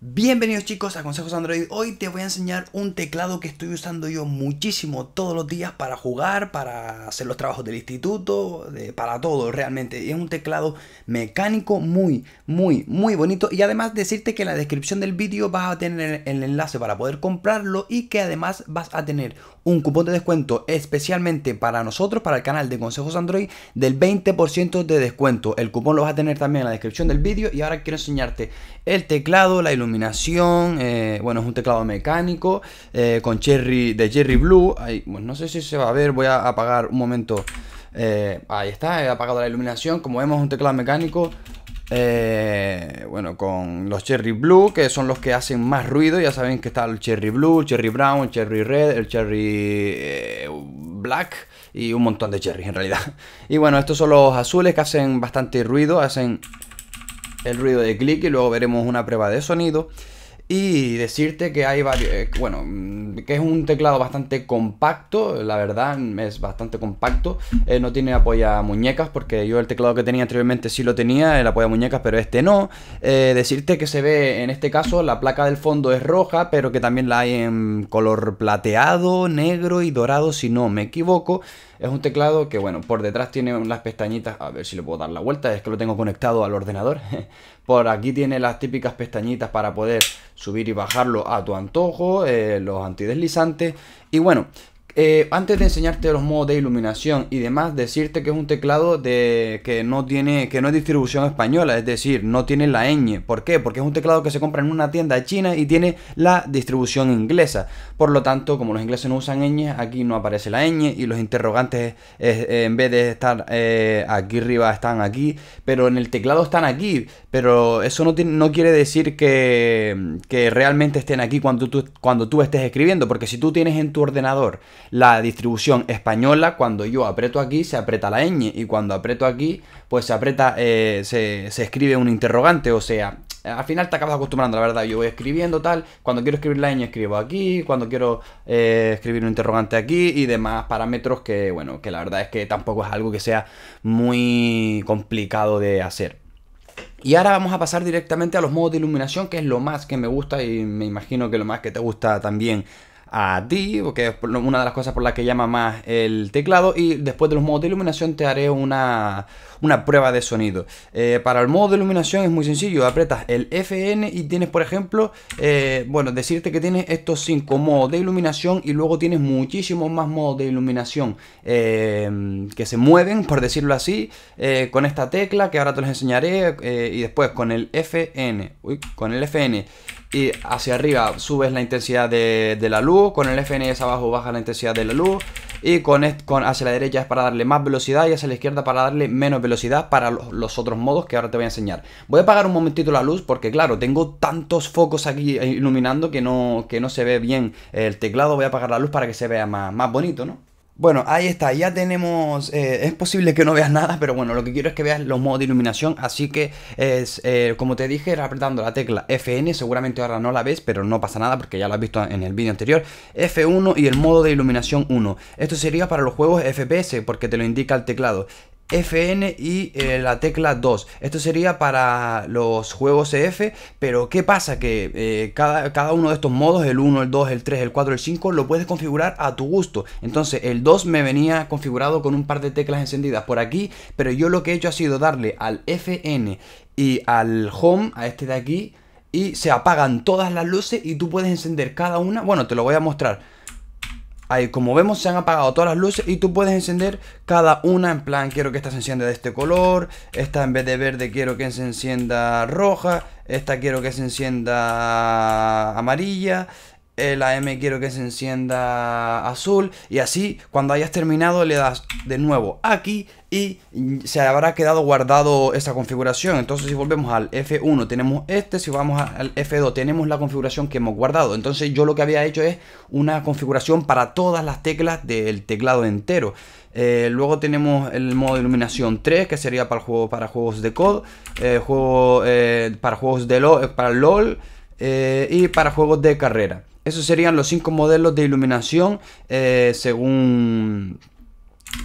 Bienvenidos chicos a Consejos Android. Hoy te voy a enseñar un teclado que estoy usando yo muchísimo todos los días para jugar, para hacer los trabajos del instituto, para todo realmente. Es un teclado mecánico muy, muy, muy bonito. Y además decirte que en la descripción del vídeo vas a tener el, enlace para poder comprarlo y que además vas a tener un cupón de descuento especialmente para nosotros, para el canal de Consejos Android, del 20% de descuento. El cupón lo vas a tener también en la descripción del vídeo y ahora quiero enseñarte el teclado, la iluminación iluminación, eh, bueno, es un teclado mecánico eh, con Cherry de Cherry Blue. no sé si se va a ver, voy a apagar un momento. Eh, ahí está, he apagado la iluminación. Como vemos, un teclado mecánico. bueno, con los Cherry Blue, que son los que hacen más ruido. Ya saben que está el Cherry Blue, Cherry Brown, Cherry Red, el Cherry Black y un montón de cherry en realidad. Y bueno, estos son los azules que hacen bastante ruido, hacen el ruido de clic y luego veremos una prueba de sonido. Y decirte que hay varios. Eh, bueno, mm, que es un teclado bastante compacto, la verdad, mm, es bastante compacto. Eh, no tiene apoya muñecas, porque yo el teclado que tenía anteriormente sí lo tenía, el apoya muñecas, pero este no. Eh, decirte que se ve, en este caso, la placa del fondo es roja, pero que también la hay en color plateado, negro y dorado, si no me equivoco. Es un teclado que, bueno, por detrás tiene unas pestañitas. A ver si le puedo dar la vuelta, es que lo tengo conectado al ordenador. Por aquí tiene las típicas pestañitas para poder subir y bajarlo a tu antojo, eh, los antideslizantes. Y bueno, eh, antes de enseñarte los modos de iluminación y demás, decirte que es un teclado de, que, no tiene, que no es distribución española, es decir, no tiene la ñ. ¿Por qué? Porque es un teclado que se compra en una tienda china y tiene la distribución inglesa. Por lo tanto, como los ingleses no usan ñ, aquí no aparece la ñ y los interrogantes eh, eh, en vez de estar aquí arriba están aquí, pero en el teclado están aquí. Pero eso no, no quiere decir que, que realmente estén aquí cuando tú, cuando tú estés escribiendo, porque si tú tienes en tu ordenador la distribución española, cuando yo aprieto aquí, se aprieta la ñ, y cuando aprieto aquí, pues se aprieta, eh, se, escribe un interrogante, o sea, al final te acabas acostumbrando, la verdad. Yo voy escribiendo tal. Cuando quiero escribir la ñ, escribo aquí. Cuando quiero eh, escribir un interrogante aquí y demás parámetros que, bueno, que la verdad es que tampoco es algo que sea muy complicado de hacer. Y ahora vamos a pasar directamente a los modos de iluminación, que es lo más que me gusta y me imagino que lo más que te gusta también a ti, porque es una de las cosas por las que llama más el teclado. Y después de los modos de iluminación te haré una, prueba de sonido. Eh, para el modo de iluminación es muy sencillo, aprietas el FN y tienes, por ejemplo, eh, bueno, decirte que tienes estos cinco modos de iluminación y luego tienes muchísimos más modos de iluminación eh, que se mueven, por decirlo así, con esta tecla que ahora te los enseñaré y después con el FN, con el FN y hacia arriba subes la intensidad de, la luz, con el FNS abajo baja la intensidad de la luz y con, con, hacia la derecha es para darle más velocidad y hacia la izquierda para darle menos velocidad para los, otros modos que ahora te voy a enseñar. Voy a apagar un momentito la luz porque claro, tengo tantos focos aquí eh, iluminando que no, que no se ve bien el teclado. Voy a apagar la luz para que se vea más, más bonito, ¿no? Bueno, ahí está, ya tenemos, eh, es posible que no veas nada, pero bueno, lo que quiero es que veas los modos de iluminación, así que es, eh, como te dije, apretando la tecla FN, seguramente ahora no la ves, pero no pasa nada porque ya lo has visto en el vídeo anterior, F1 y el modo de iluminación 1, esto sería para los juegos FPS porque te lo indica el teclado, FN y eh, la tecla 2. Esto sería para los juegos EF, pero ¿qué pasa? Que eh, cada, cada, uno de estos modos, el 1, el 2, el 3, el 4, el 5, lo puedes configurar a tu gusto. Entonces, el 2 me venía configurado con un par de teclas encendidas por aquí, pero yo lo que he hecho ha sido darle al FN y al Home, a este de aquí, y se apagan todas las luces y tú puedes encender cada una. Bueno, te lo voy a mostrar. Ahí, como vemos, se han apagado todas las luces y tú puedes encender cada una. En plan, quiero que esta se encienda de este color. Esta en vez de verde quiero que se encienda roja. Esta quiero que se encienda amarilla la M quiero que se encienda azul y así cuando hayas terminado le das de nuevo aquí y se habrá quedado guardado esa configuración entonces si volvemos al F1 tenemos este si vamos al F2 tenemos la configuración que hemos guardado entonces yo lo que había hecho es una configuración para todas las teclas del teclado entero eh, luego tenemos el modo de iluminación 3, que sería para, juego, para juegos de COD, eh, juego, eh, para juegos de LOL, para LOL y para juegos de carrera. Esos serían los cinco modelos de iluminación eh, según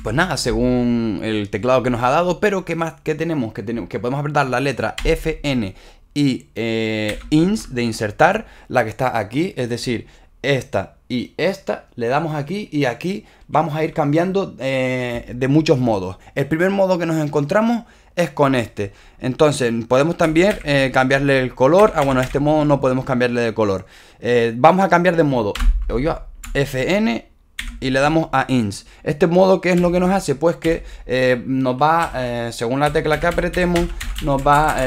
pues nada, según el teclado que nos ha dado, pero ¿qué más que tenemos? Que tenemos que podemos apretar la letra FN y eh, ins de insertar, la que está aquí, es decir, esta y esta, le damos aquí y aquí vamos a ir cambiando eh, de muchos modos. El primer modo que nos encontramos es con este. Entonces, podemos también eh, cambiarle el color. Ah, bueno, este modo no podemos cambiarle de color. Eh, vamos a cambiar de modo. FN y le damos a ins. Este modo, que es lo que nos hace? Pues que eh, nos va, según la tecla que apretemos, nos va,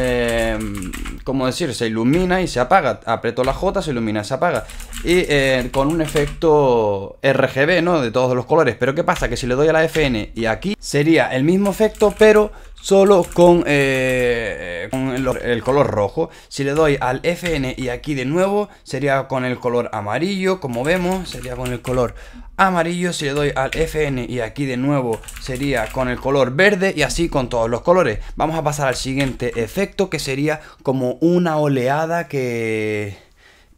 como decir, se ilumina y se apaga. apretó la J, se ilumina, se apaga. Y con un efecto RGB, ¿no? De todos los colores. Pero ¿qué pasa? Que si le doy a la FN y aquí, sería el mismo efecto, pero solo con, eh, eh, el, color rojo. Si le doy al FN y aquí de nuevo, sería con el color amarillo, como vemos, sería con el color amarillo. Si le doy al FN y aquí de nuevo, sería con el color verde y así con todos los colores. Vamos a pasar al siguiente efecto que sería como una oleada que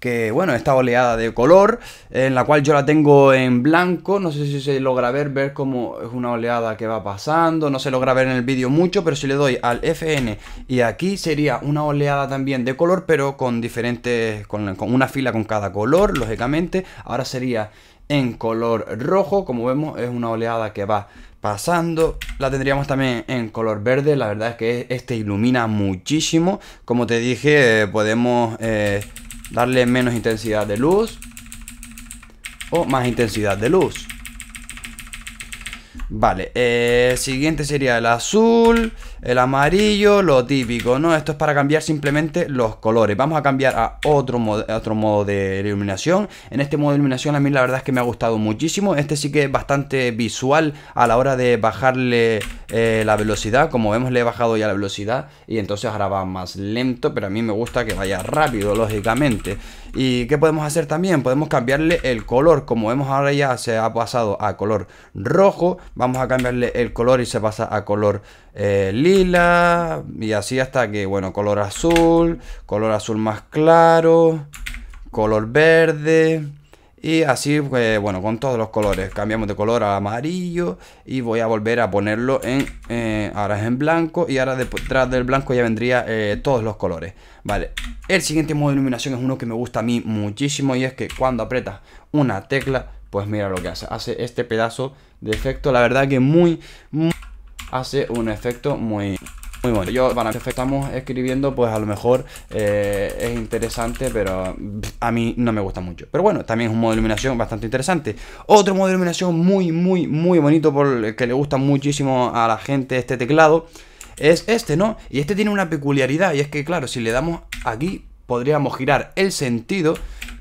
que bueno, esta oleada de color, en la cual yo la tengo en blanco, no sé si se logra ver, ver cómo es una oleada que va pasando, no se logra ver en el vídeo mucho, pero si le doy al FN y aquí sería una oleada también de color, pero con diferentes, con, una fila con cada color, lógicamente, ahora sería en color rojo, como vemos es una oleada que va pasando. La tendríamos también en color verde. La verdad es que este ilumina muchísimo. Como te dije, eh, podemos eh, darle menos intensidad de luz o más intensidad de luz. Vale, eh, siguiente sería el azul, el amarillo, lo típico, ¿no? Esto es para cambiar simplemente los colores. Vamos a cambiar a otro, a otro modo de iluminación. En este modo de iluminación a mí la verdad es que me ha gustado muchísimo. Este sí que es bastante visual a la hora de bajarle eh, la velocidad, como vemos le he bajado ya la velocidad y entonces ahora va más lento, pero a mí me gusta que vaya rápido, lógicamente. ¿Y qué podemos hacer también? Podemos cambiarle el color, como vemos ahora ya se ha pasado a color rojo, vamos a cambiarle el color y se pasa a color eh, lila y así hasta que, bueno, color azul, color azul más claro, color verde y así, pues, bueno, con todos los colores. Cambiamos de color a amarillo y voy a volver a ponerlo en... Eh, ahora es en blanco y ahora detrás del blanco ya vendría eh, todos los colores. Vale, el siguiente modo de iluminación es uno que me gusta a mí muchísimo y es que cuando aprietas una tecla, pues mira lo que hace. Hace este pedazo de efecto, la verdad que muy hace un efecto muy... Muy bueno, yo van que estamos escribiendo, pues a lo mejor eh, es interesante, pero a mí no me gusta mucho. Pero bueno, también es un modo de iluminación bastante interesante. Otro modo de iluminación muy, muy, muy bonito, por el que le gusta muchísimo a la gente este teclado, es este, ¿no? Y este tiene una peculiaridad, y es que, claro, si le damos aquí, podríamos girar el sentido,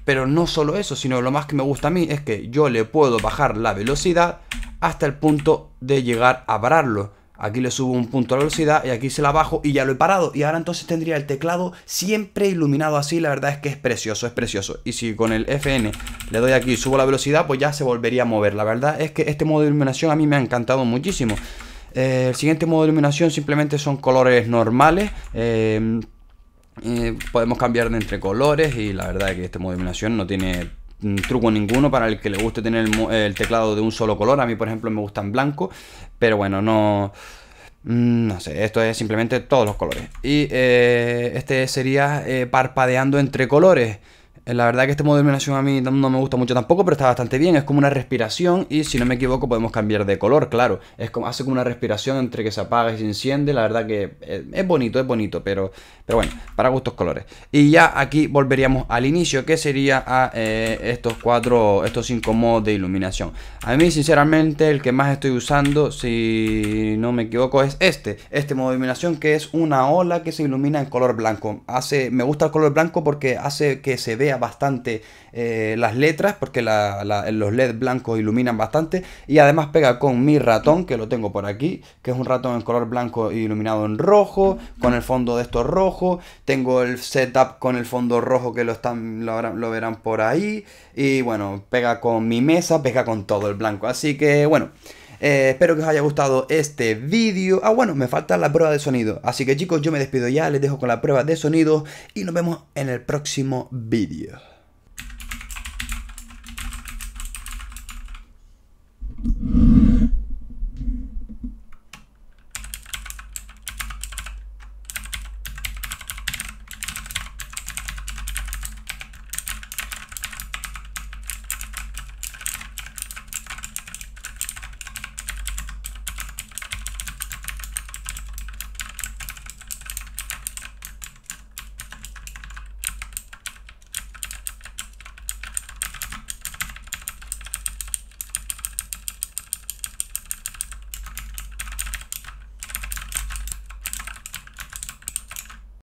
pero no solo eso, sino lo más que me gusta a mí es que yo le puedo bajar la velocidad hasta el punto de llegar a pararlo Aquí le subo un punto a la velocidad y aquí se la bajo y ya lo he parado. Y ahora entonces tendría el teclado siempre iluminado así. La verdad es que es precioso, es precioso. Y si con el FN le doy aquí y subo la velocidad, pues ya se volvería a mover. La verdad es que este modo de iluminación a mí me ha encantado muchísimo. Eh, el siguiente modo de iluminación simplemente son colores normales. Eh, eh, podemos cambiar de entre colores y la verdad es que este modo de iluminación no tiene truco ninguno para el que le guste tener el, teclado de un solo color. A mí, por ejemplo, me gusta en blanco, pero bueno, no... Mm, no sé, esto es simplemente todos los colores. Y eh, este sería eh, parpadeando entre colores. Eh, la verdad que este modo de iluminación a mí no me gusta mucho tampoco, pero está bastante bien. Es como una respiración y si no me equivoco podemos cambiar de color, claro. Es como, hace como una respiración entre que se apaga y se enciende. La verdad que eh, es, bonito, es bonito, pero, pero bueno, para gustos colores. Y ya aquí volveríamos al inicio, que sería a eh, estos cuatro, estos cinco modos de iluminación. A mí sinceramente el que más estoy usando, si no me equivoco, es este. Este modo de iluminación que es una ola que se ilumina en color blanco. Hace, me gusta el color blanco porque hace que se vea bastante eh, las letras porque los LED blancos iluminan bastante y además pega con mi ratón que lo tengo por aquí, que es un ratón en color blanco iluminado en rojo, con el fondo de esto rojo, tengo el setup con el fondo rojo que lo, están, lo verán por ahí y bueno, pega con mi mesa, pega con todo el blanco, así que bueno. Eh, espero que os haya gustado este vídeo. Ah, bueno, me falta la prueba de sonido. Así que chicos, yo me despido ya, les dejo con la prueba de sonido y nos vemos en el próximo vídeo.